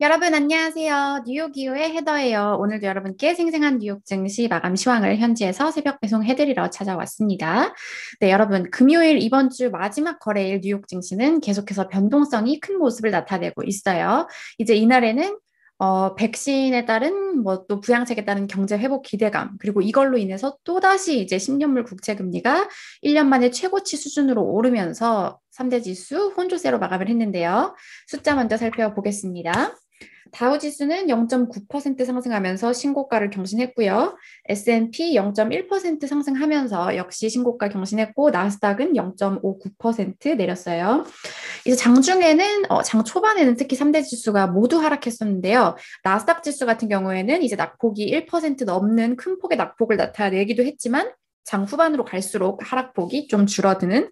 여러분 안녕하세요. 뉴욕 이후의 헤더예요. 오늘도 여러분께 생생한 뉴욕 증시 마감 시황을 현지에서 새벽 배송해드리러 찾아왔습니다. 네, 여러분 금요일 이번 주 마지막 거래일 뉴욕 증시는 계속해서 변동성이 큰 모습을 나타내고 있어요. 이제 이날에는 어, 백신에 따른 뭐 또 부양책에 따른 경제 회복 기대감 그리고 이걸로 인해서 또다시 이제 10년물 국채 금리가 1년 만에 최고치 수준으로 오르면서 3대 지수 혼조세로 마감을 했는데요. 숫자 먼저 살펴보겠습니다. 다우 지수는 0.9% 상승하면서 신고가를 경신했고요. S&P 0.1% 상승하면서 역시 신고가 경신했고 나스닥은 0.59% 내렸어요. 이제 장중에는 어, 장 초반에는 특히 3대 지수가 모두 하락했었는데요. 나스닥 지수 같은 경우에는 이제 낙폭이 1% 넘는 큰 폭의 낙폭을 나타내기도 했지만 장 후반으로 갈수록 하락폭이 좀 줄어드는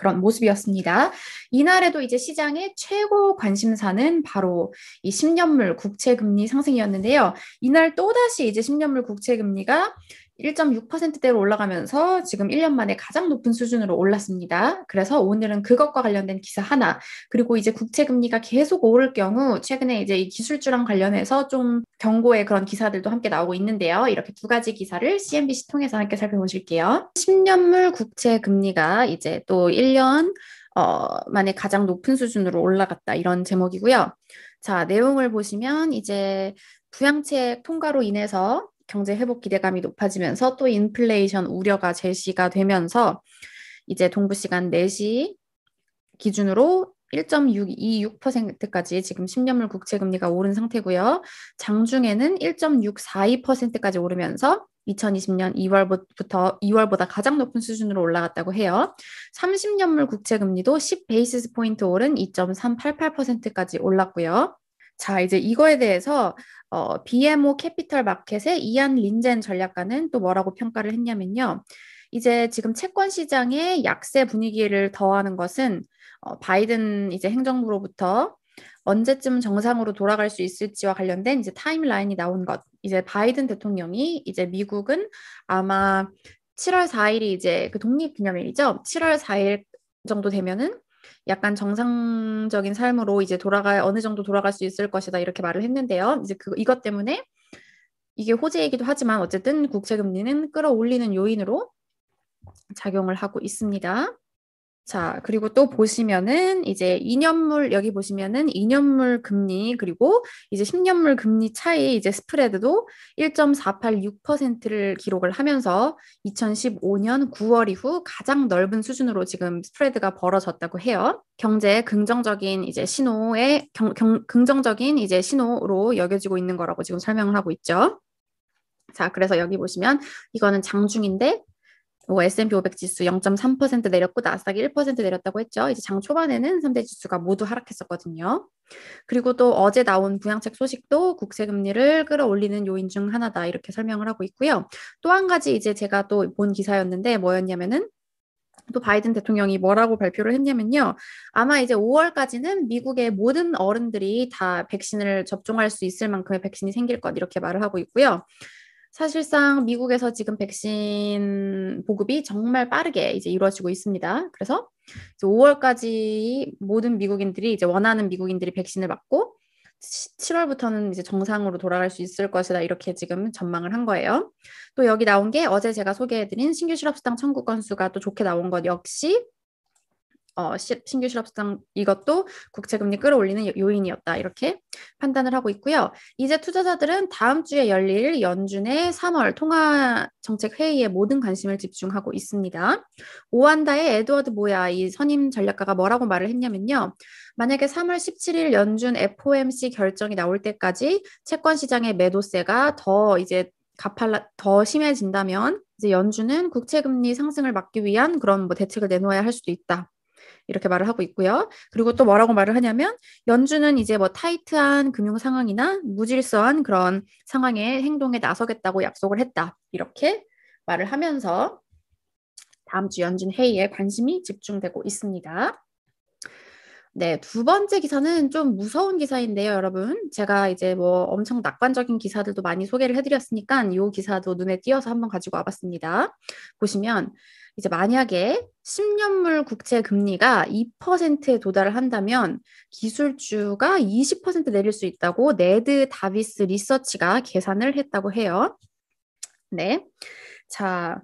그런 모습이었습니다. 이날에도 이제 시장의 최고 관심사는 바로 이 10년물 국채 금리 상승이었는데요. 이날 또다시 이제 10년물 국채 금리가 1.6%대로 올라가면서 지금 1년 만에 가장 높은 수준으로 올랐습니다. 그래서 오늘은 그것과 관련된 기사 하나, 그리고 이제 국채 금리가 계속 오를 경우 최근에 이제 이 기술주랑 관련해서 좀 경고의 그런 기사들도 함께 나오고 있는데요. 이렇게 두 가지 기사를 CNBC 통해서 함께 살펴보실게요. 10년물 국채 금리가 이제 또 1년 어, 만에 가장 높은 수준으로 올라갔다 이런 제목이고요. 자, 내용을 보시면 이제 부양책 통과로 인해서 경제 회복 기대감이 높아지면서 또 인플레이션 우려가 제시가 되면서 이제 동부 시간 4시 기준으로 1.626%까지 지금 10년물 국채 금리가 오른 상태고요. 장중에는 1.642%까지 오르면서 2020년 2월부터 2월보다 가장 높은 수준으로 올라갔다고 해요. 30년물 국채 금리도 10베이시스 포인트 오른 2.388%까지 올랐고요. 자, 이제 이거에 대해서 어, BMO 캐피털 마켓의 이안 린젠 전략가는 또 뭐라고 평가를 했냐면요. 이제 지금 채권 시장의 약세 분위기를 더하는 것은 어, 바이든 이제 행정부로부터 언제쯤 정상으로 돌아갈 수 있을지와 관련된 이제 타임라인이 나온 것. 이제 바이든 대통령이 이제 미국은 아마 7월 4일이 이제 그 독립 기념일이죠. 7월 4일 정도 되면은 약간 정상적인 삶으로 이제 돌아갈 어느 정도 돌아갈 수 있을 것이다 이렇게 말을 했는데요. 이제 그 이것 때문에 이게 호재이기도 하지만 어쨌든 국채 금리는 끌어올리는 요인으로 작용을 하고 있습니다. 자, 그리고 또 보시면은 이제 2년물 여기 보시면은 2년물 금리 그리고 이제 10년물 금리 차이 이제 스프레드도 1.486%를 기록을 하면서 2015년 9월 이후 가장 넓은 수준으로 지금 스프레드가 벌어졌다고 해요. 경제 긍정적인 이제 신호의 경, 경, 긍정적인 이제 신호로 여겨지고 있는 거라고 지금 설명을 하고 있죠. 자, 그래서 여기 보시면 이거는 장중인데 뭐 S&P 500 지수 0.3% 내렸고 나스닥이 1% 내렸다고 했죠. 이제 장 초반에는 3대 지수가 모두 하락했었거든요. 그리고 또 어제 나온 부양책 소식도 국세 금리를 끌어올리는 요인 중 하나다 이렇게 설명을 하고 있고요. 또 한 가지 이제 제가 또 본 기사였는데 뭐였냐면은 또 바이든 대통령이 뭐라고 발표를 했냐면요. 아마 이제 5월까지는 미국의 모든 어른들이 다 백신을 접종할 수 있을 만큼의 백신이 생길 것 이렇게 말을 하고 있고요. 사실상 미국에서 지금 백신 보급이 정말 빠르게 이제 이루어지고 있습니다. 그래서 5월까지 모든 미국인들이 이제 원하는 미국인들이 백신을 맞고 7월부터는 이제 정상으로 돌아갈 수 있을 것이다 이렇게 지금 전망을 한 거예요. 또 여기 나온 게 어제 제가 소개해드린 신규 실업수당 청구 건수가 또 좋게 나온 것 역시 어, 시, 신규 실업수당 이것도 국채금리 끌어올리는 요인이었다 이렇게 판단을 하고 있고요. 이제 투자자들은 다음 주에 열릴 연준의 3월 통화정책회의에 모든 관심을 집중하고 있습니다. 오한다의 에드워드 모야 이 선임 전략가가 뭐라고 말을 했냐면요. 만약에 3월 17일 연준 FOMC 결정이 나올 때까지 채권 시장의 매도세가 더 이제 가팔라 더 심해진다면 이제 연준은 국채 금리 상승을 막기 위한 그런 뭐 대책을 내놓아야 할 수도 있다. 이렇게 말을 하고 있고요. 그리고 또 뭐라고 말을 하냐면 연준은 이제 뭐 타이트한 금융 상황이나 무질서한 그런 상황에 행동에 나서겠다고 약속을 했다. 이렇게 말을 하면서 다음 주 연준 회의에 관심이 집중되고 있습니다. 네, 두 번째 기사는 좀 무서운 기사인데요, 여러분. 제가 이제 뭐 엄청 낙관적인 기사들도 많이 소개를 해드렸으니까 이 기사도 눈에 띄어서 한번 가지고 와봤습니다. 보시면 이제 만약에 10년물 국채 금리가 2%에 도달을 한다면 기술주가 20% 내릴 수 있다고 네드 다비스 리서치가 계산을 했다고 해요. 네. 자,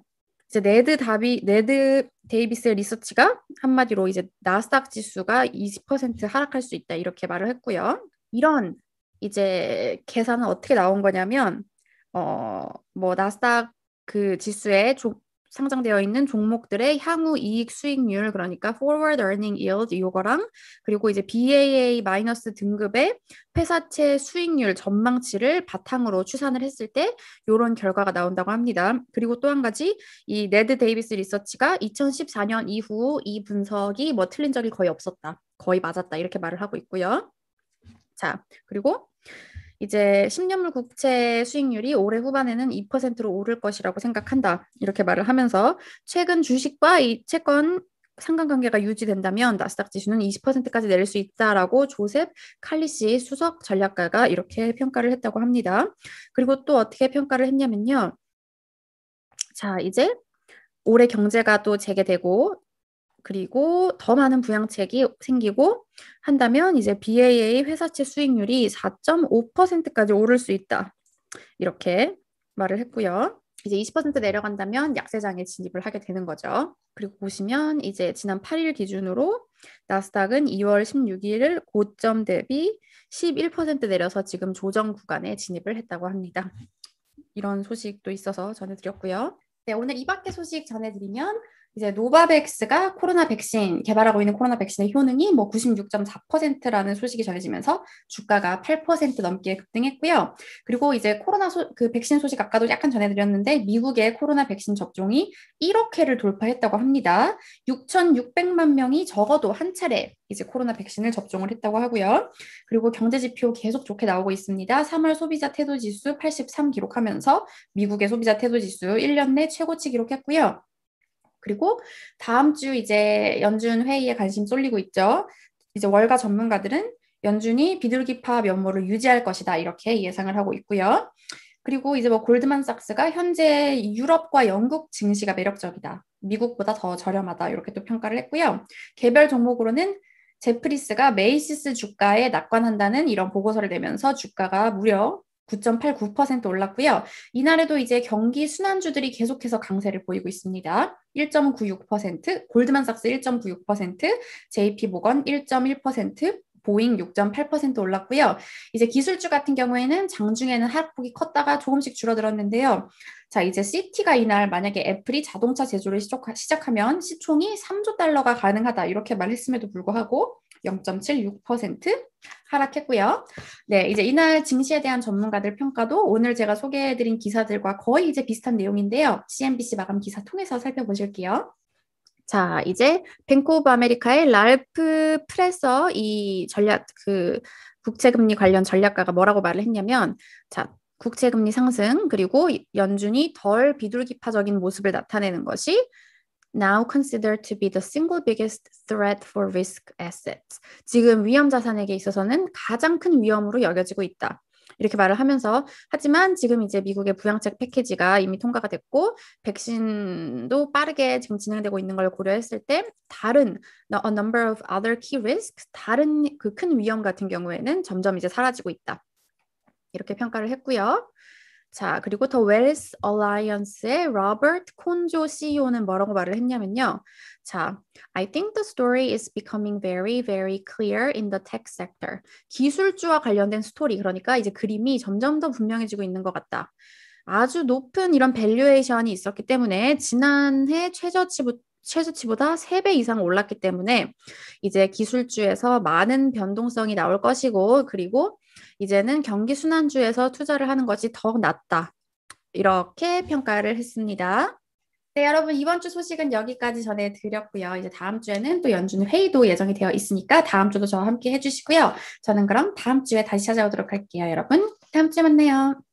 이제 네드 다비 네드 데이비스 리서치가 한마디로 이제 나스닥 지수가 20% 하락할 수 있다 이렇게 말을 했고요. 이런 이제 계산은 어떻게 나온 거냐면 어 뭐 나스닥 그 지수의 상장되어 있는 종목들의 향후 이익 수익률 그러니까 forward earning yield 이거랑 그리고 이제 BAA 마이너스 등급의 회사채 수익률 전망치를 바탕으로 추산을 했을 때 이런 결과가 나온다고 합니다. 그리고 또 한 가지 이 네드 데이비스 리서치가 2014년 이후 이 분석이 뭐 틀린 적이 거의 없었다. 거의 맞았다. 이렇게 말을 하고 있고요. 자, 그리고 이제 10년물 국채 수익률이 올해 후반에는 2%로 오를 것이라고 생각한다. 이렇게 말을 하면서 최근 주식과 이 채권 상관관계가 유지된다면 나스닥 지수는 20%까지 내릴 수 있다라고 조셉 칼리시 수석 전략가가 이렇게 평가를 했다고 합니다. 그리고 또 어떻게 평가를 했냐면요. 자, 이제 올해 경제가 또 재개되고 그리고 더 많은 부양책이 생기고 한다면 이제 BAA 회사채 수익률이 4.5%까지 오를 수 있다. 이렇게 말을 했고요. 이제 20% 내려간다면 약세장에 진입을 하게 되는 거죠. 그리고 보시면 이제 지난 8일 기준으로 나스닥은 2월 16일 고점 대비 11% 내려서 지금 조정 구간에 진입을 했다고 합니다. 이런 소식도 있어서 전해드렸고요. 네, 오늘 이 밖의 소식 전해드리면 이제 노바백스가 코로나 백신 개발하고 있는 코로나 백신의 효능이 뭐 96.4%라는 소식이 전해지면서 주가가 8% 넘게 급등했고요. 그리고 이제 코로나 소, 그 백신 소식 아까도 약간 전해드렸는데 미국의 코로나 백신 접종이 1억 회를 돌파했다고 합니다. 6,600만 명이 적어도 한 차례 이제 코로나 백신을 접종을 했다고 하고요. 그리고 경제 지표 계속 좋게 나오고 있습니다. 3월 소비자 태도 지수 83 기록하면서 미국의 소비자 태도 지수 1년 내 최고치 기록했고요. 그리고 다음 주 이제 연준 회의에 관심 쏠리고 있죠. 이제 월가 전문가들은 연준이 비둘기파 면모를 유지할 것이다 이렇게 예상을 하고 있고요. 그리고 이제 뭐 골드만삭스가 현재 유럽과 영국 증시가 매력적이다. 미국보다 더 저렴하다 이렇게 또 평가를 했고요. 개별 종목으로는 제프리스가 메이시스 주가에 낙관한다는 이런 보고서를 내면서 주가가 무려 9.89% 올랐고요. 이날에도 이제 경기 순환주들이 계속해서 강세를 보이고 있습니다. 1.96%, 골드만삭스 1.96%, JP모건 1.1%, 보잉 6.8% 올랐고요. 이제 기술주 같은 경우에는 장중에는 하락폭이 컸다가 조금씩 줄어들었는데요. 자, 이제 시티가 이날 만약에 애플이 자동차 제조를 시작하면 시총이 3조 달러가 가능하다 이렇게 말했음에도 불구하고 0.76% 하락했고요. 네, 이제 이날 증시에 대한 전문가들 평가도 오늘 제가 소개해드린 기사들과 거의 이제 비슷한 내용인데요. CNBC 마감 기사 통해서 살펴보실게요. 자, 이제 뱅크 오브 아메리카의 랄프 프레서 이 전략 그 국채금리 관련 전략가가 뭐라고 말을 했냐면 자, 국채금리 상승 그리고 연준이 덜 비둘기파적인 모습을 나타내는 것이 now considered to be the single biggest threat for risk assets. 지금 위험 자산에게 있어서는 가장 큰 위험으로 여겨지고 있다. 이렇게 말을 하면서 하지만 지금 이제 미국의 부양책 패키지가 이미 통과가 됐고 백신도 빠르게 지금 진행되고 있는 걸 고려했을 때 다른 어, a number of other key risks 다른 그 큰 위험 같은 경우에는 점점 이제 사라지고 있다. 이렇게 평가를 했고요. 자, 그리고 더 웰스 얼라이언스의 로버트 콘조 CEO는 뭐라고 말을 했냐면요. 자, I think the story is becoming very very clear in the tech sector. 기술주와 관련된 스토리 그러니까 이제 그림이 점점 더 분명해지고 있는 것 같다. 아주 높은 이런 밸류에이션이 있었기 때문에 지난해 최저치 최저치보다 3배 이상 올랐기 때문에 이제 기술주에서 많은 변동성이 나올 것이고 그리고 이제는 경기 순환주에서 투자를 하는 것이 더 낫다. 이렇게 평가를 했습니다. 네, 여러분 이번 주 소식은 여기까지 전해드렸고요. 이제 다음 주에는 또 연준 회의도 예정이 되어 있으니까 다음 주도 저와 함께 해주시고요. 저는 그럼 다음 주에 다시 찾아오도록 할게요. 여러분 다음 주에 만나요.